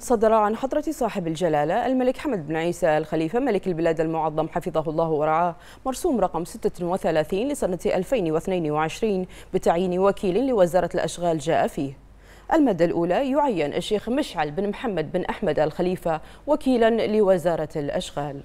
صدر عن حضرة صاحب الجلالة الملك حمد بن عيسى الخليفة ملك البلاد المعظم حفظه الله ورعاه مرسوم رقم 36 لسنة 2022 بتعيين وكيل لوزارة الأشغال جاء فيه المادة الأولى يعين الشيخ مشعل بن محمد بن أحمد الخليفة وكيلا لوزارة الأشغال